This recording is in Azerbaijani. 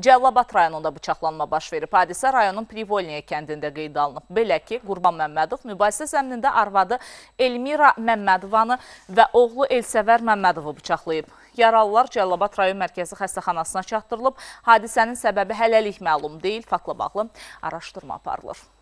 Cəllabad rayonunda bıçaqlanma baş verib. Hadisə rayonun Privolniya kəndində qeyd alınıb. Belə ki, Qurban Məmmədov mübahisə zəminində arvadı Elmira Məmmədovanı və oğlu Elsəvər Məmmədovu bıçaqlayıb. Yaralılar Cəllabad rayon mərkəzi xəstəxanasına çatdırılıb. Hadisənin səbəbi hələlik məlum deyil, faktla bağlı araşdırma aparılır.